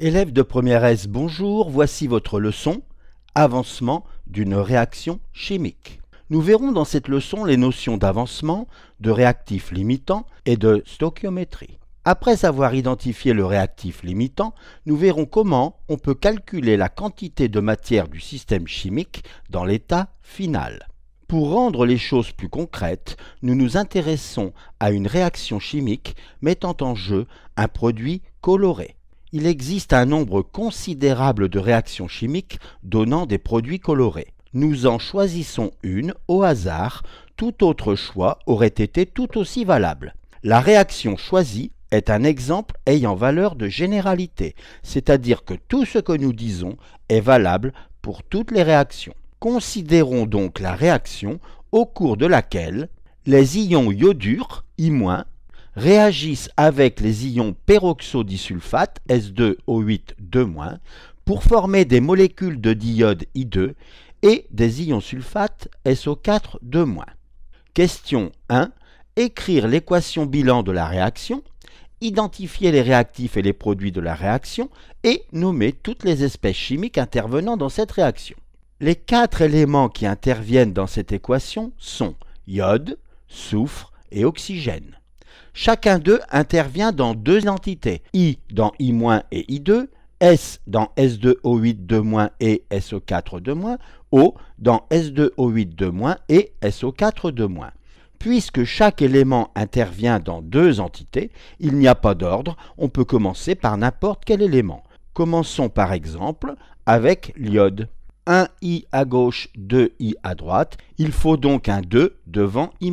Élève de première S, bonjour, voici votre leçon Avancement d'une réaction chimique. Nous verrons dans cette leçon les notions d'avancement, de réactif limitant et de stoichiométrie. Après avoir identifié le réactif limitant, nous verrons comment on peut calculer la quantité de matière du système chimique dans l'état final. Pour rendre les choses plus concrètes, nous nous intéressons à une réaction chimique mettant en jeu un produit coloré il existe un nombre considérable de réactions chimiques donnant des produits colorés. Nous en choisissons une au hasard, tout autre choix aurait été tout aussi valable. La réaction choisie est un exemple ayant valeur de généralité, c'est-à-dire que tout ce que nous disons est valable pour toutes les réactions. Considérons donc la réaction au cours de laquelle les ions iodure, I- réagissent avec les ions peroxodisulfate S2O8 2- pour former des molécules de diode I2 et des ions sulfate SO4 2-. Question 1. Écrire l'équation bilan de la réaction, identifier les réactifs et les produits de la réaction et nommer toutes les espèces chimiques intervenant dans cette réaction. Les quatre éléments qui interviennent dans cette équation sont iode, soufre et oxygène. Chacun d'eux intervient dans deux entités, I dans I- et I2, S dans S2O8 et SO4 O dans S2O8 et SO4 Puisque chaque élément intervient dans deux entités, il n'y a pas d'ordre, on peut commencer par n'importe quel élément. Commençons par exemple avec l'iode. 1i à gauche, 2i à droite, il faut donc un 2 devant i-.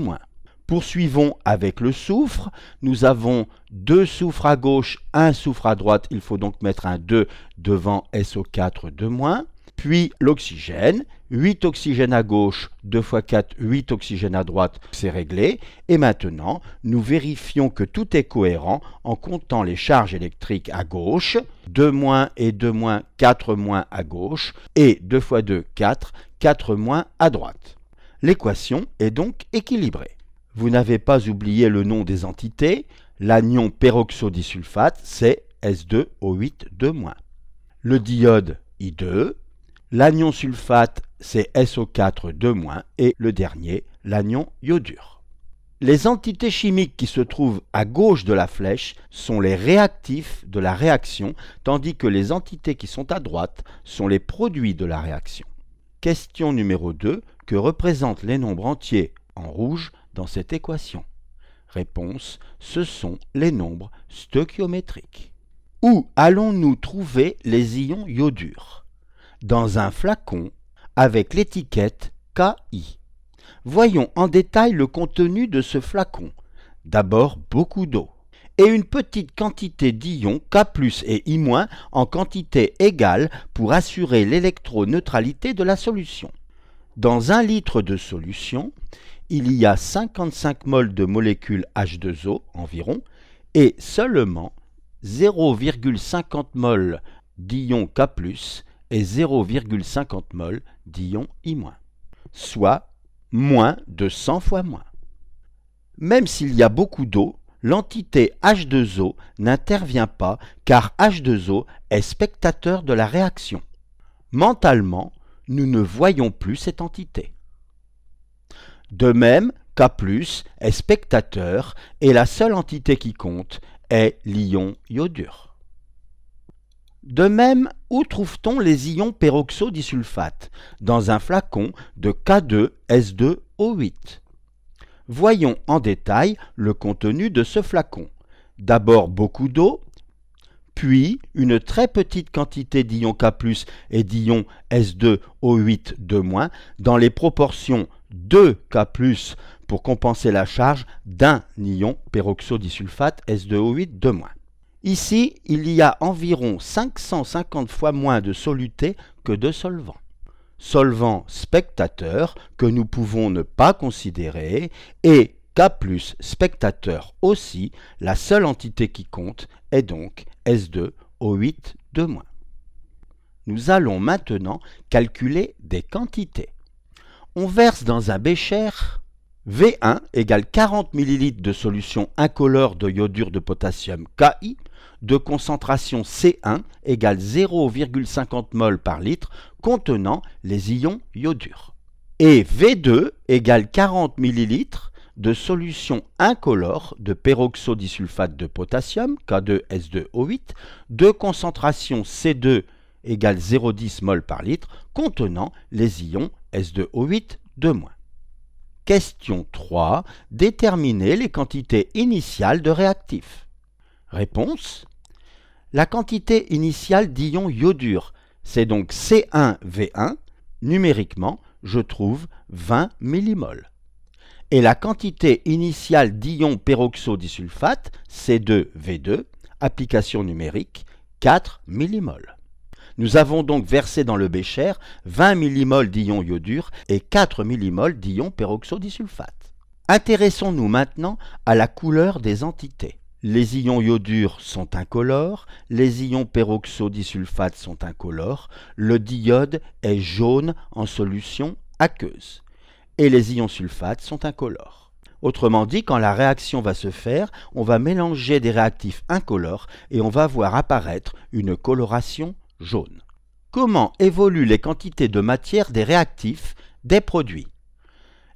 Poursuivons avec le soufre. Nous avons deux soufres à gauche, un soufre à droite. Il faut donc mettre un 2 devant SO4 de moins. Puis l'oxygène, 8 oxygènes à gauche, 2 x 4, 8 oxygènes à droite, c'est réglé. Et maintenant, nous vérifions que tout est cohérent en comptant les charges électriques à gauche, 2 moins et 2 moins, 4 moins à gauche, et 2 x 2, 4, 4 moins à droite. L'équation est donc équilibrée vous n'avez pas oublié le nom des entités, l'anion peroxodisulfate, c'est S2O8-. Le diode I2, l'anion sulfate, c'est SO4-, et le dernier, l'anion iodure. Les entités chimiques qui se trouvent à gauche de la flèche sont les réactifs de la réaction, tandis que les entités qui sont à droite sont les produits de la réaction. Question numéro 2, que représentent les nombres entiers en rouge dans cette équation Réponse, ce sont les nombres stoichiométriques. Où allons-nous trouver les ions iodures Dans un flacon avec l'étiquette KI. Voyons en détail le contenu de ce flacon. D'abord beaucoup d'eau et une petite quantité d'ions K et I- en quantité égale pour assurer l'électroneutralité de la solution. Dans un litre de solution, il y a 55 mol de molécules H2O environ et seulement 0,50 mol d'ion K+, et 0,50 mol d'ion I-, soit moins de 100 fois moins. Même s'il y a beaucoup d'eau, l'entité H2O n'intervient pas car H2O est spectateur de la réaction. Mentalement, nous ne voyons plus cette entité. De même K+, est spectateur et la seule entité qui compte est l'ion iodure. De même, où trouve-t-on les ions peroxodisulfate Dans un flacon de K2S2O8. Voyons en détail le contenu de ce flacon. D'abord beaucoup d'eau, puis une très petite quantité d'ions K+, et d'ions S2O8 de dans les proportions 2 K+, pour compenser la charge d'un ion peroxodisulfate S2O8 de moins. Ici, il y a environ 550 fois moins de soluté que de solvant. Solvant spectateur que nous pouvons ne pas considérer et K spectateur aussi, la seule entité qui compte est donc S2O8 de moins. Nous allons maintenant calculer des quantités on verse dans un bécher V1 égale 40 ml de solution incolore de iodure de potassium Ki de concentration C1 égale 0,50 mol par litre contenant les ions iodure. Et V2 égale 40 ml de solution incolore de peroxodisulfate de potassium K2S2O8 de concentration C2 égale 0,10 mol par litre contenant les ions S2O8 2 moins. Question 3. Déterminer les quantités initiales de réactifs. Réponse. La quantité initiale d'ion iodure, c'est donc C1V1. Numériquement, je trouve 20 millimoles. Et la quantité initiale d'ion peroxodisulfate, C2V2, application numérique, 4 millimoles. Nous avons donc versé dans le bécher 20 millimoles d'ions iodure et 4 millimoles d'ions peroxodisulfate. Intéressons-nous maintenant à la couleur des entités. Les ions iodures sont incolores, les ions peroxodisulfate sont incolores, le diode est jaune en solution aqueuse et les ions sulfates sont incolores. Autrement dit, quand la réaction va se faire, on va mélanger des réactifs incolores et on va voir apparaître une coloration jaune. Comment évoluent les quantités de matière des réactifs des produits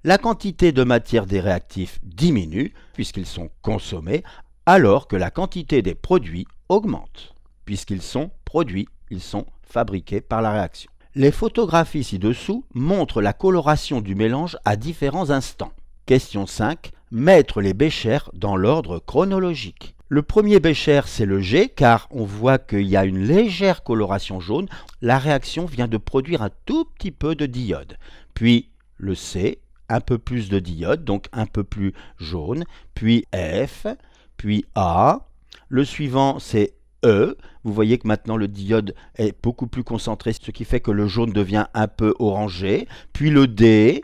La quantité de matière des réactifs diminue puisqu'ils sont consommés alors que la quantité des produits augmente puisqu'ils sont produits, ils sont fabriqués par la réaction. Les photographies ci-dessous montrent la coloration du mélange à différents instants. Question 5. Mettre les béchers dans l'ordre chronologique. Le premier bécher, c'est le G, car on voit qu'il y a une légère coloration jaune. La réaction vient de produire un tout petit peu de diode. Puis le C, un peu plus de diode, donc un peu plus jaune. Puis F, puis A. Le suivant, c'est E. Vous voyez que maintenant le diode est beaucoup plus concentré, ce qui fait que le jaune devient un peu orangé. Puis le D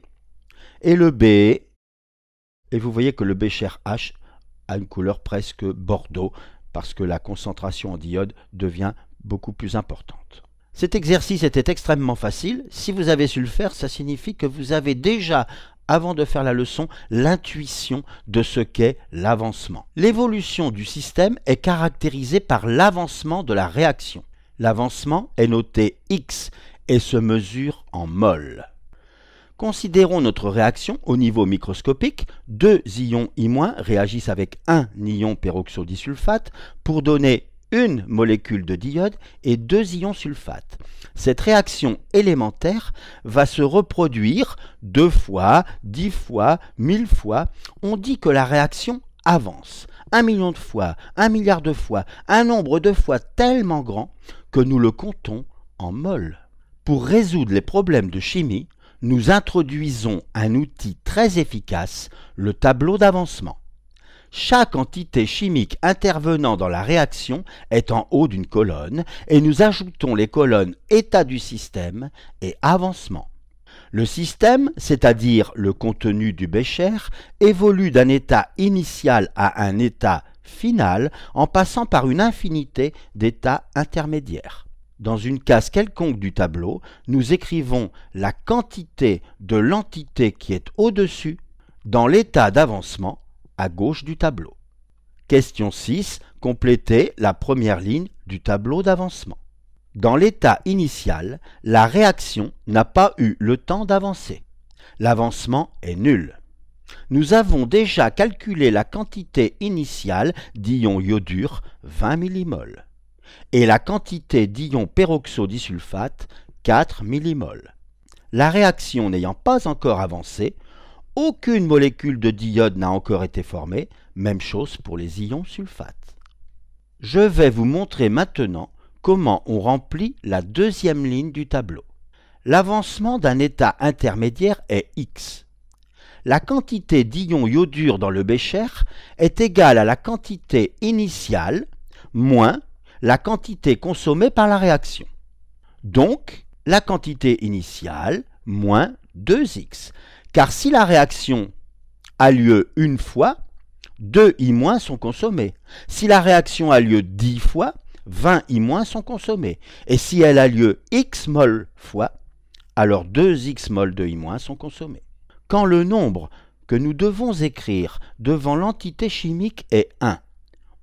et le B. Et vous voyez que le bécher H à une couleur presque bordeaux parce que la concentration en diode devient beaucoup plus importante. Cet exercice était extrêmement facile. Si vous avez su le faire, ça signifie que vous avez déjà, avant de faire la leçon, l'intuition de ce qu'est l'avancement. L'évolution du système est caractérisée par l'avancement de la réaction. L'avancement est noté X et se mesure en mol. Considérons notre réaction au niveau microscopique. Deux ions I- réagissent avec un ion peroxodisulfate pour donner une molécule de diode et deux ions sulfate. Cette réaction élémentaire va se reproduire deux fois, dix fois, mille fois. On dit que la réaction avance un million de fois, un milliard de fois, un nombre de fois tellement grand que nous le comptons en mol. Pour résoudre les problèmes de chimie, nous introduisons un outil très efficace, le tableau d'avancement. Chaque entité chimique intervenant dans la réaction est en haut d'une colonne et nous ajoutons les colonnes état du système et avancement. Le système, c'est-à-dire le contenu du bécher, évolue d'un état initial à un état final en passant par une infinité d'états intermédiaires. Dans une case quelconque du tableau, nous écrivons la quantité de l'entité qui est au-dessus dans l'état d'avancement à gauche du tableau. Question 6. Complétez la première ligne du tableau d'avancement. Dans l'état initial, la réaction n'a pas eu le temps d'avancer. L'avancement est nul. Nous avons déjà calculé la quantité initiale d'ion iodure 20 millimoles et la quantité d'ions peroxodisulfate 4 millimoles. La réaction n'ayant pas encore avancé, aucune molécule de diode n'a encore été formée, même chose pour les ions sulfate. Je vais vous montrer maintenant comment on remplit la deuxième ligne du tableau. L'avancement d'un état intermédiaire est X. La quantité d'ions iodure dans le bécher est égale à la quantité initiale moins la quantité consommée par la réaction. Donc, la quantité initiale moins 2x. Car si la réaction a lieu une fois, 2i- sont consommés. Si la réaction a lieu 10 fois, 20i- sont consommés. Et si elle a lieu x mol fois, alors 2x mol 2i- sont consommés. Quand le nombre que nous devons écrire devant l'entité chimique est 1,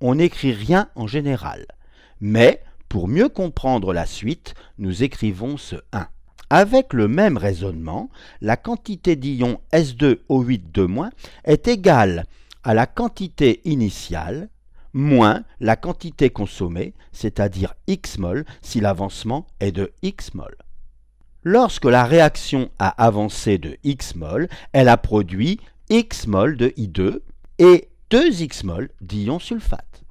on n'écrit rien en général. Mais, pour mieux comprendre la suite, nous écrivons ce 1. Avec le même raisonnement, la quantité d'ions s 2 o 8 est égale à la quantité initiale moins la quantité consommée, c'est-à-dire x mol si l'avancement est de x mol. Lorsque la réaction a avancé de x mol, elle a produit x mol de I2 et 2 x mol d'ion sulfate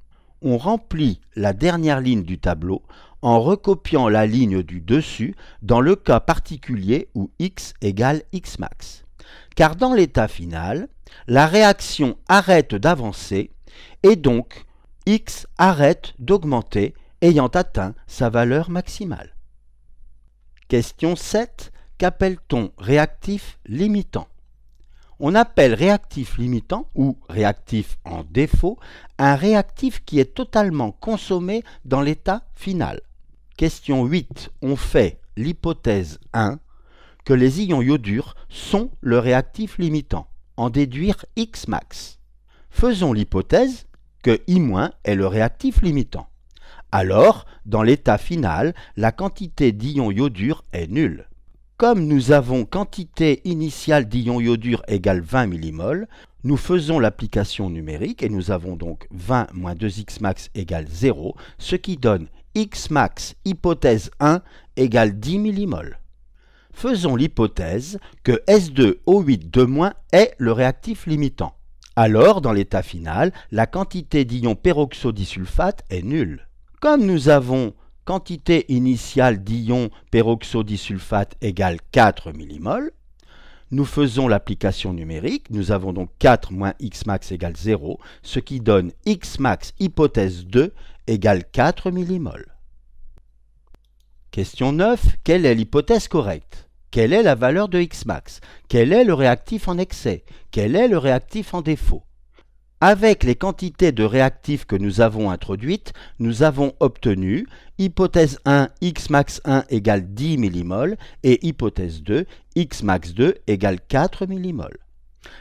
on remplit la dernière ligne du tableau en recopiant la ligne du dessus dans le cas particulier où x égale x max. Car dans l'état final, la réaction arrête d'avancer et donc x arrête d'augmenter ayant atteint sa valeur maximale. Question 7. Qu'appelle-t-on réactif limitant on appelle réactif limitant ou réactif en défaut un réactif qui est totalement consommé dans l'état final. Question 8. On fait l'hypothèse 1 que les ions iodures sont le réactif limitant. En déduire X max. Faisons l'hypothèse que I- est le réactif limitant. Alors, dans l'état final, la quantité d'ions iodures est nulle comme nous avons quantité initiale d'ion iodure égale 20 millimoles, nous faisons l'application numérique et nous avons donc 20 moins 2 xmax max égale 0, ce qui donne Xmax hypothèse 1 égale 10 millimoles. Faisons l'hypothèse que S2O8 est le réactif limitant. Alors, dans l'état final, la quantité d'ions peroxodisulfate est nulle. Comme nous avons quantité initiale d'ion peroxodisulfate égale 4 millimoles. Nous faisons l'application numérique, nous avons donc 4 moins x max égale 0, ce qui donne x max hypothèse 2 égale 4 millimoles. Question 9. Quelle est l'hypothèse correcte Quelle est la valeur de x max Quel est le réactif en excès Quel est le réactif en défaut avec les quantités de réactifs que nous avons introduites, nous avons obtenu hypothèse 1 x max 1 égale 10 millimol et hypothèse 2 x max 2 égale 4 millimol.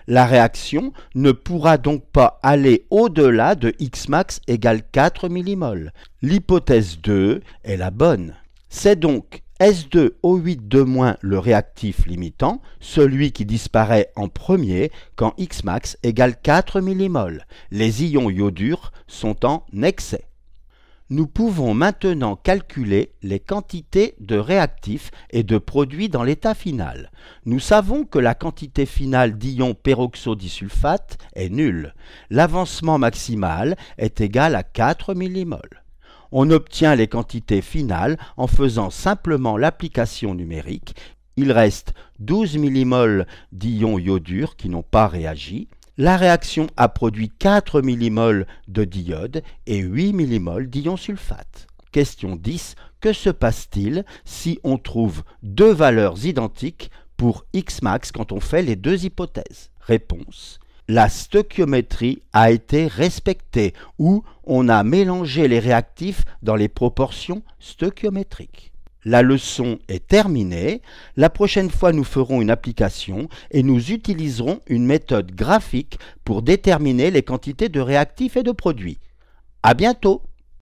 La réaction ne pourra donc pas aller au-delà de x max égale 4 millimol. L'hypothèse 2 est la bonne. C'est donc S2O8 moins le réactif limitant, celui qui disparaît en premier quand Xmax égale 4 mm. Les ions iodures sont en excès. Nous pouvons maintenant calculer les quantités de réactifs et de produits dans l'état final. Nous savons que la quantité finale d'ions peroxodisulfate est nulle. L'avancement maximal est égal à 4 mm. On obtient les quantités finales en faisant simplement l'application numérique. Il reste 12 millimoles d'ions iodure qui n'ont pas réagi. La réaction a produit 4 millimoles de diode et 8 millimoles d'ions sulfate. Question 10. Que se passe-t-il si on trouve deux valeurs identiques pour Xmax quand on fait les deux hypothèses Réponse la stoichiométrie a été respectée, où on a mélangé les réactifs dans les proportions stoichiométriques. La leçon est terminée, la prochaine fois nous ferons une application et nous utiliserons une méthode graphique pour déterminer les quantités de réactifs et de produits. À bientôt